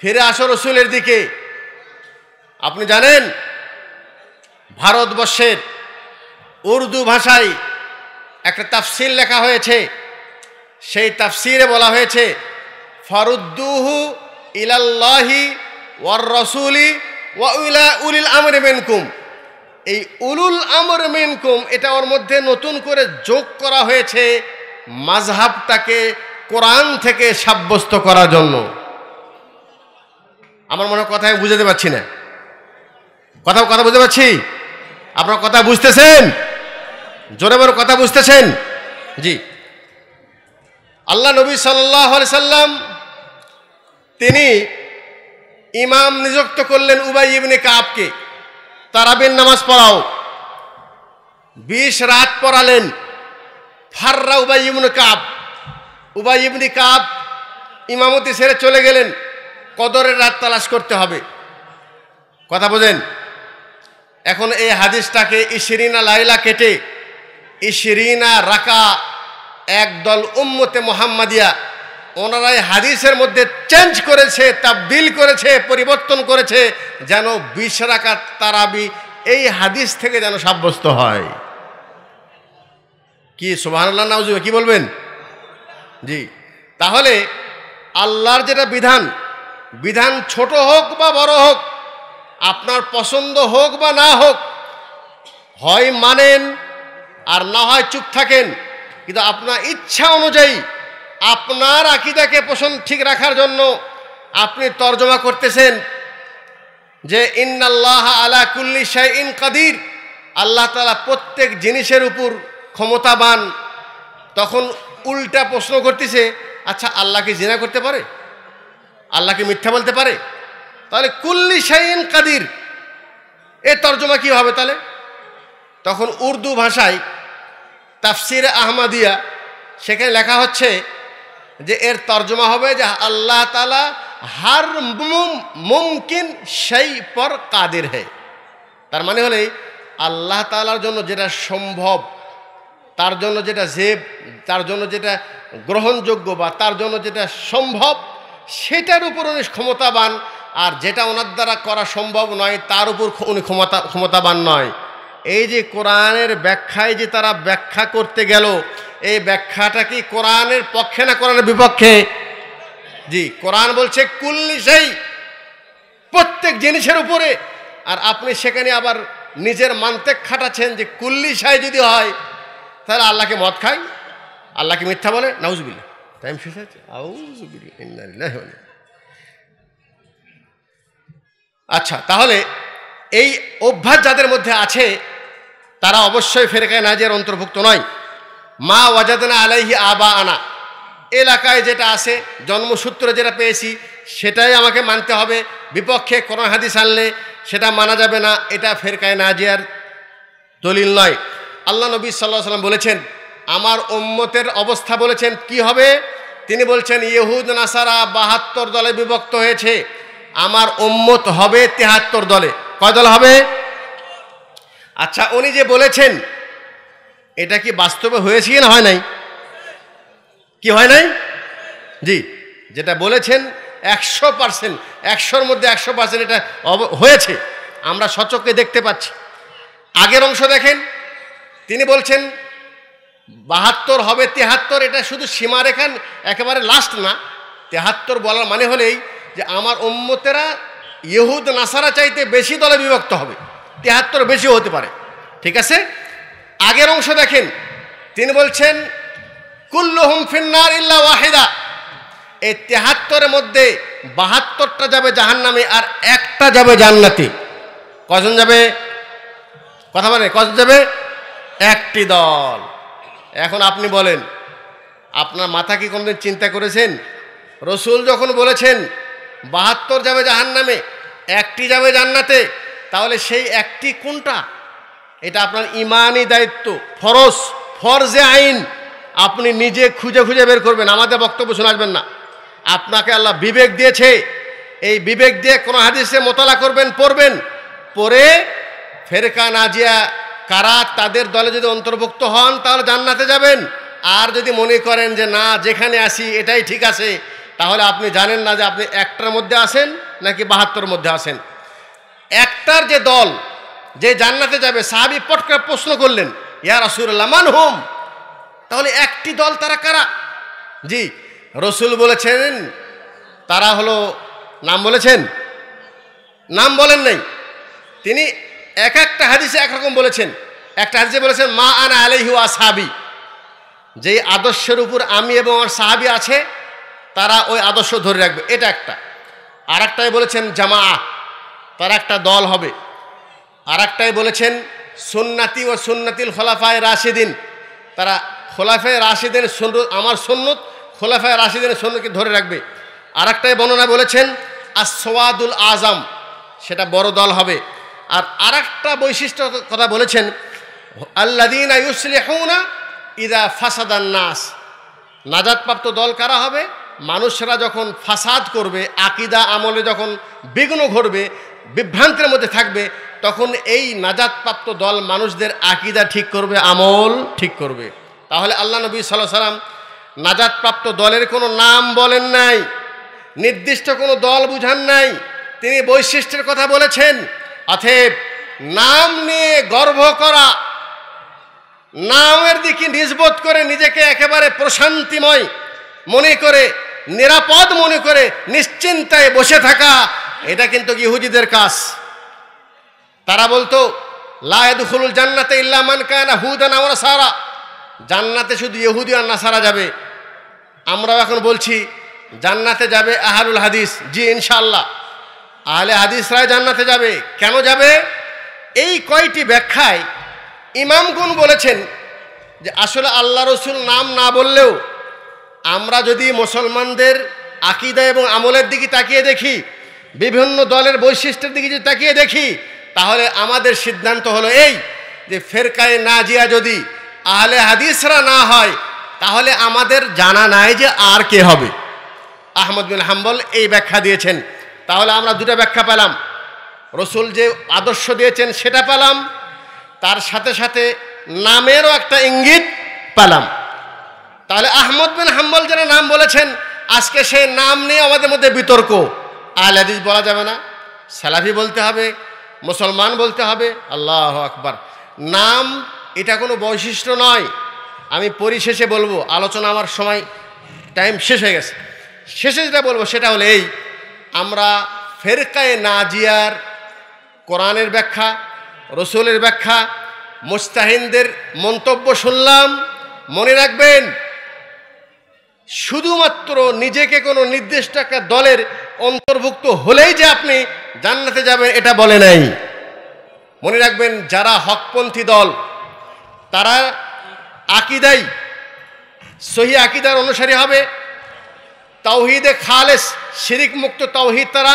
ফিরে আসো রসুলের দিকে আপনি জানেন ভারতবর্ষের উর্দু ভাষায় একটা তাফসিল লেখা হয়েছে সেই তাফসিরে বলা হয়েছে ফরুদ্দুহু ইলাল্লাহি ওয়ার রসুলি ওয়াউলা উলিল আমর মেনকুম এই উলুল আমর মেনকুম এটা ওর মধ্যে নতুন করে যোগ করা হয়েছে মাঝহাবটাকে কোরআন থেকে সাব্যস্ত করার জন্য আমার মনে কথা আমি বুঝাতে পারছি না কথা কথা বুঝতে পারছি আপনার কথা বুঝতেছেন জোরে বড় কথা বুঝতেছেন জি আল্লাহ নবী সাল্লি সাল্লাম তিনি ইমাম নিযুক্ত করলেন উবাই ইবনে কাবকে তারাবিন নামাজ পড়াও বিশ রাত পড়ালেন ফাররা উবাই ইবনে কাব উবাই ইবনি কাব ইমামতি সেরে চলে গেলেন কদরের রাত তালাশ করতে হবে কথা বোঝেন এখন এই হাদিসটাকে ইশিরিনা লাইলা কেটে ইশিরিনা রাকা একদল উম্মতে মোহাম্মদিয়া ওনারাই হাদিসের মধ্যে চেঞ্জ করেছে তাবদিল করেছে পরিবর্তন করেছে যেন বিশ রাকা তারাবি এই হাদিস থেকে যেন সাব্যস্ত হয় কি সুবাহ নাউজিবা কি বলবেন জি তাহলে আল্লাহর যেটা বিধান বিধান ছোট হোক বা বড় হোক আপনার পছন্দ হোক বা না হোক হয় মানেন আর না হয় চুপ থাকেন কিন্তু আপনার ইচ্ছা অনুযায়ী আপনার আকিদাকে পোষণ ঠিক রাখার জন্য আপনি তর্জমা করতেছেন যে ইন্নাল্লাহ আলা কুল্লি শাহ ইন কাদির আল্লাহ তালা প্রত্যেক জিনিসের উপর ক্ষমতাবান তখন উল্টা প্রশ্ন করতেছে আচ্ছা আল্লাহকে জেনা করতে পারে আল্লাহকে মিথ্যা বলতে পারে তাহলে কুল্লি শাইন কাদির এ তর্জমা কী হবে তাহলে তখন উর্দু ভাষায় তাফসির আহমাদিয়া সেখানে লেখা হচ্ছে যে এর তর্জমা হবে যে আল্লাহ তালা হার মুমকিন সেই পর কাদের হে তার মানে হলে আল্লাহ তালার জন্য যেটা সম্ভব তার জন্য যেটা জেব তার জন্য যেটা গ্রহণযোগ্য বা তার জন্য যেটা সম্ভব সেটার উপর উনি ক্ষমতাবান আর যেটা ওনার দ্বারা করা সম্ভব নয় তার উপর উনি ক্ষমতা ক্ষমতাবান নয় এই যে কোরআনের ব্যাখ্যায় যে তারা ব্যাখ্যা করতে গেল এই ব্যাখ্যাটা কি কোরআনের পক্ষে না কোরআনের বিপক্ষে জি কোরআন বলছে কুল্লি সেই প্রত্যেক জিনিসের উপরে আর আপনি সেখানে আবার নিজের মানতে খাটাচ্ছেন যে কুল্লি সাই যদি হয় তাহলে আল্লাহকে মদ খায় আল্লাহকে মিথ্যা বলে নাউজবিল্লা টাইম শেষ আছে আচ্ছা তাহলে এই অভ্যাস যাদের মধ্যে আছে তারা অবশ্যই ফেরকায় নাজিয়ার অন্তর্ভুক্ত নয় মা ওয়াজাদনা আলাইহি আবা আনা এলাকায় যেটা আছে জন্মসূত্রে যেটা পেয়েছি সেটাই আমাকে মানতে হবে বিপক্ষে কোনো হাদিস আনলে সেটা মানা যাবে না এটা ফেরকায় নাজিয়ার দলিল নয় আল্লাহ নবী সাল্লাহ সাল্লাম বলেছেন আমার ওম্মতের অবস্থা বলেছেন কি হবে তিনি বলছেন ইহুদ নাসারা বাহাত্তর দলে বিভক্ত হয়েছে আমার ওম্মত হবে তেহাত্তর দলে কয় দল হবে আচ্ছা উনি যে বলেছেন এটা কি বাস্তবে হয়েছে কি না হয় নাই কি হয় নাই জি যেটা বলেছেন একশো পার্সেন্ট একশোর মধ্যে একশো পার্সেন্ট এটা হয়েছে আমরা সচককে দেখতে পাচ্ছি আগের অংশ দেখেন তিনি বলছেন বাহাত্তর হবে তেহাত্তর এটা শুধু সীমারেখান একেবারে লাস্ট না তেহাত্তর বলার মানে হলেই যে আমার উম্মতেরা ইহুদ নাসারা চাইতে বেশি দলে বিভক্ত হবে তেহাত্তর বেশি হতে পারে ঠিক আছে আগের অংশ দেখেন তিনি বলছেন কুল্লুহুম ফিন্নার ইল্লা ওয়াহেদা এই তেহাত্তরের মধ্যে বাহাত্তরটা যাবে জাহান নামে আর একটা যাবে জান্নাতি কজন যাবে কথা বলে কজন যাবে একটি দল এখন আপনি বলেন আপনার মাথা কি কোনদিন চিন্তা করেছেন রসুল যখন বলেছেন বাহাত্তর যাবে জাহান নামে একটি যাবে জান্নাতে তাহলে সেই একটি কোনটা এটা আপনার ইমানই দায়িত্ব ফরজ ফরজে আইন আপনি নিজে খুঁজে খুঁজে বের করবেন আমাদের বক্তব্য শোনাবেন না আপনাকে আল্লাহ বিবেক দিয়েছে এই বিবেক দিয়ে কোনো হাদিসে মোতালা করবেন পড়বেন পরে ফেরকা নাজিয়া কারা তাদের দলে যদি অন্তর্ভুক্ত হন তাহলে জান্নাতে যাবেন আর যদি মনে করেন যে না যেখানে আসি এটাই ঠিক আছে তাহলে আপনি জানেন না যে আপনি একটার মধ্যে আসেন নাকি বাহাত্তর মধ্যে আসেন একটার যে দল যে জান্নাতে যাবে সাহাবি পটকা প্রশ্ন করলেন ইয়া রসুল্লাহ মান হোম তাহলে একটি দল তারা কারা জি রসুল বলেছেন তারা হলো নাম বলেছেন নাম বলেন নাই তিনি এক একটা হাদিসে একরকম বলেছেন একটা হাদিসে বলেছেন মা আনা আলহি ওয়া সাহাবি যেই আদর্শের উপর আমি এবং আমার সাহাবি আছে তারা ওই আদর্শ ধরে রাখবে এটা একটা আর একটাই বলেছেন জামা তার একটা দল হবে আর একটাই বলেছেন সুন্নাতি ও সুন্নাতিল খোলাফায় রাশিদিন তারা খোলাফায় রাশিদিন আমার সন্ন্যত খোলাফায় রাশিদিন সন্ন্যতকে ধরে রাখবে আর একটাই বর্ণনা বলেছেন আসওয়াদুল আজম সেটা বড় দল হবে আর আরেকটা বৈশিষ্ট্য কথা বলেছেন আল্লাদিন আয়ুসলেহনা ইদা ফাসাদান নাস নাজাদপ্রাপ্ত দল কারা হবে মানুষরা যখন ফাসাদ করবে আকিদা আমলে যখন বিঘ্ন ঘটবে বিভ্রান্তের মধ্যে থাকবে তখন এই নাজাদপ্রাপ্ত দল মানুষদের আকিদা ঠিক করবে আমল ঠিক করবে তাহলে আল্লাহ নবী সাল্লাহ সাল্লাম নাজাদপ্রাপ্ত দলের কোনো নাম বলেন নাই নির্দিষ্ট কোনো দল বুঝান নাই তিনি বৈশিষ্ট্যের কথা বলেছেন অথেব নাম নিয়ে গর্ব করা নামের দিকে নিজবোধ করে নিজেকে একেবারে প্রশান্তিময় মনে করে নিরাপদ মনে করে নিশ্চিন্তায় বসে থাকা এটা কিন্তু ইহুদিদের কাজ তারা বলতো লায়দুল জান্নাতে ইল্লামান কায়না হুদান আমরা সারা জান্নাতে শুধু ইহুদি আর নাসারা যাবে আমরাও এখন বলছি জান্নাতে যাবে আহারুল হাদিস জি ইনশাল্লাহ আহলে হাদিসরা জান্নাতে যাবে কেন যাবে এই কয়টি ব্যাখ্যায় ইমামগুন বলেছেন যে আসলে আল্লাহ রসুল নাম না বললেও আমরা যদি মুসলমানদের আকিদা এবং আমলের দিকে তাকিয়ে দেখি বিভিন্ন দলের বৈশিষ্ট্যের দিকে যদি তাকিয়ে দেখি তাহলে আমাদের সিদ্ধান্ত হলো এই যে ফেরকায় না জিয়া যদি আহলে হাদিসরা না হয় তাহলে আমাদের জানা নাই যে আর কে হবে আহমদ বিন হাম্বল এই ব্যাখ্যা দিয়েছেন তাহলে আমরা দুটা ব্যাখ্যা পেলাম রসুল যে আদর্শ দিয়েছেন সেটা পেলাম তার সাথে সাথে নামেরও একটা ইঙ্গিত পেলাম তাহলে আহমদ বিন হাম্বল যেন নাম বলেছেন আজকে সেই নাম নিয়ে আমাদের মধ্যে বিতর্ক আল হাদিস বলা যাবে না সালাফি বলতে হবে মুসলমান বলতে হবে আল্লাহ আকবার নাম এটা কোনো বৈশিষ্ট্য নয় আমি পরিশেষে বলবো আলোচনা আমার সময় টাইম শেষ হয়ে গেছে শেষে যেটা বলবো সেটা হলো এই আমরা ফেরকায় নাজিয়ার কোরআনের ব্যাখ্যা রসুলের ব্যাখ্যা মোস্তাহিনদের মন্তব্য শুনলাম মনে রাখবেন শুধুমাত্র নিজেকে কোনো নির্দিষ্ট একটা দলের অন্তর্ভুক্ত হলেই যে আপনি জান্নাতে যাবেন এটা বলে নাই মনে রাখবেন যারা হকপন্থী দল তারা আকিদাই সহি আকিদার অনুসারী হবে তাওহিদে খালেস শিরিক মুক্ত তাওহিদ তারা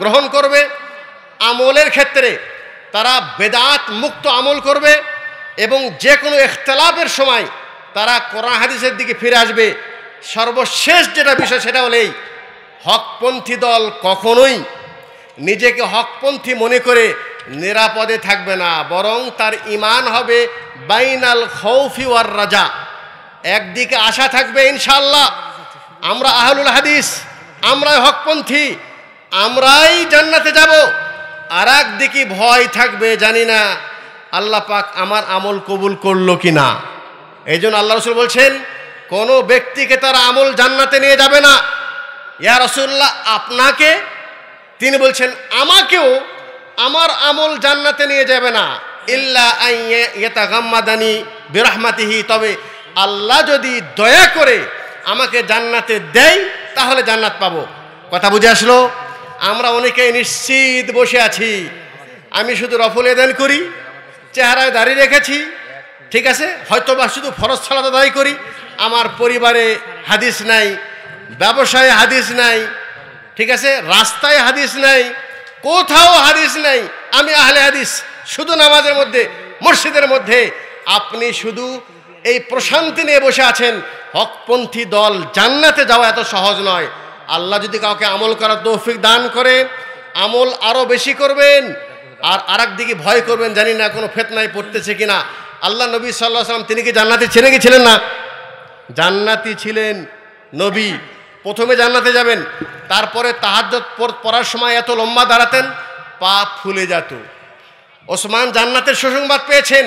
গ্রহণ করবে আমলের ক্ষেত্রে তারা বেদাত মুক্ত আমল করবে এবং যে কোনো এখতলাপের সময় তারা কোরআন হাদিসের দিকে ফিরে আসবে সর্বশেষ যেটা বিষয় সেটা হলেই হকপন্থী দল কখনোই নিজেকে হকপন্থী মনে করে নিরাপদে থাকবে না বরং তার ইমান হবে বাইনাল খৌফি ওয়ার রাজা একদিকে আশা থাকবে ইনশাল্লাহ আমরা আহলুল হাদিস আমরাই হকপন্থী আমরাই জান্নাতে যাব আর একদিকে ভয় থাকবে জানি না আল্লাহ পাক আমার আমল কবুল করলো কি না এই জন্য আল্লাহ রসুল বলছেন কোনো ব্যক্তিকে তার আমল জান্নাতে নিয়ে যাবে না ইয়া রসুল্লাহ আপনাকে তিনি বলছেন আমাকেও আমার আমল জান্নাতে নিয়ে যাবে না ইল্লা আইয়ে ইয়েতা গাম্মাদানি বিরাহমাতিহি তবে আল্লাহ যদি দয়া করে আমাকে জান্নাতে দেয় তাহলে জান্নাত পাবো কথা বুঝে আসলো আমরা অনেকেই নিশ্চিত বসে আছি আমি শুধু রফল এদেন করি চেহারায় দাঁড়িয়ে রেখেছি ঠিক আছে হয়তো বা শুধু ফরজ ছাড়া দায়ী করি আমার পরিবারে হাদিস নাই ব্যবসায় হাদিস নাই ঠিক আছে রাস্তায় হাদিস নাই কোথাও হাদিস নাই আমি আহলে হাদিস শুধু নামাজের মধ্যে মসজিদের মধ্যে আপনি শুধু এই প্রশান্তি নিয়ে বসে আছেন হকপন্থী দল জান্নাতে যাওয়া এত সহজ নয় আল্লাহ যদি কাউকে আমল করার তৌফিক দান করে আমল আরও বেশি করবেন আর আরেক দিকে ভয় করবেন জানি না কোনো ফেতনায় পড়তেছে কিনা আল্লাহ নবী সাল্লাহ সাল্লাম তিনি কি জান্নাতি ছেলে কি ছিলেন না জান্নাতি ছিলেন নবী প্রথমে জান্নাতে যাবেন তারপরে তাহাজত পড়ার সময় এত লম্বা দাঁড়াতেন পা ফুলে যেত ওসমান জান্নাতের সুসংবাদ পেয়েছেন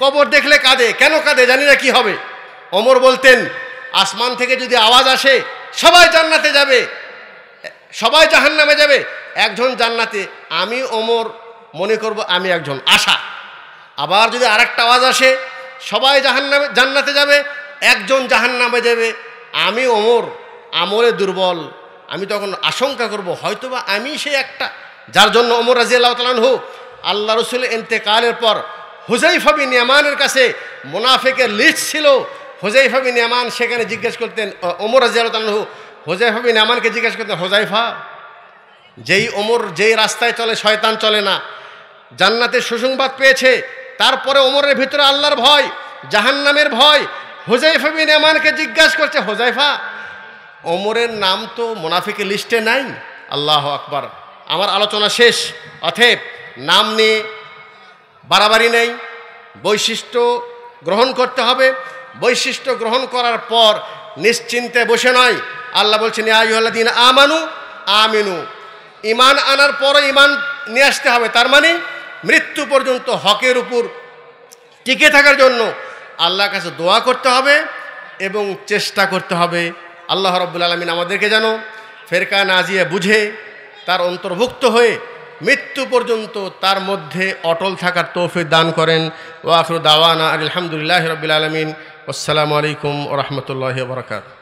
কবর দেখলে কাঁদে কেন কাঁদে জানি না কি হবে অমর বলতেন আসমান থেকে যদি আওয়াজ আসে সবাই জান্নাতে যাবে সবাই জাহান নামে যাবে একজন জান্নাতে আমি অমর মনে করব আমি একজন আশা আবার যদি আর একটা আওয়াজ আসে সবাই জাহান নামে জান্নাতে যাবে একজন জাহান নামে যাবে আমি অমর আমরে দুর্বল আমি তখন আশঙ্কা করব হয়তোবা আমি সে একটা যার জন্য অমর রাজিয়াল্লাহ তালন হোক আল্লাহ রসুল এন্তেকালের পর হুজাইফা বিন ইয়ামানের কাছে মুনাফেকের লিস্ট ছিল হুজাইফা বিন ইয়ামান সেখানে জিজ্ঞেস করতেন ওমর রাজিয়ালহু হুজাইফা বিন ইয়ামানকে জিজ্ঞেস করতেন হুজাইফা যেই ওমর যেই রাস্তায় চলে শয়তান চলে না জান্নাতের সুসংবাদ পেয়েছে তারপরে ওমরের ভিতরে আল্লাহর ভয় জাহান্নামের ভয় হুজাইফা বিন ইয়ামানকে জিজ্ঞাসা করছে হুজাইফা ওমরের নাম তো মোনাফিকের লিস্টে নাই আল্লাহ আকবার আমার আলোচনা শেষ অথেব নাম নিয়ে বাড়াবাড়ি নেই বৈশিষ্ট্য গ্রহণ করতে হবে বৈশিষ্ট্য গ্রহণ করার পর নিশ্চিন্তে বসে নয় আল্লাহ বলছেন আইহ্লাদিন আমানু আমিনু ইমান আনার পরও ইমান নিয়ে আসতে হবে তার মানে মৃত্যু পর্যন্ত হকের উপর টিকে থাকার জন্য আল্লাহর কাছে দোয়া করতে হবে এবং চেষ্টা করতে হবে আল্লাহ রব্বুল আলমিন আমাদেরকে যেন ফেরকা নাজিয়ে বুঝে তার অন্তর্ভুক্ত হয়ে মৃত্যু পর্যন্ত তার মধ্যে অটল থাকার তৌফিক দান করেন ওয়াখরু দাওয়ানা আলহামদুলিল্লাহ রবিল আলমিন আসসালামু আলাইকুম রহমতুল্লাহ বরকাত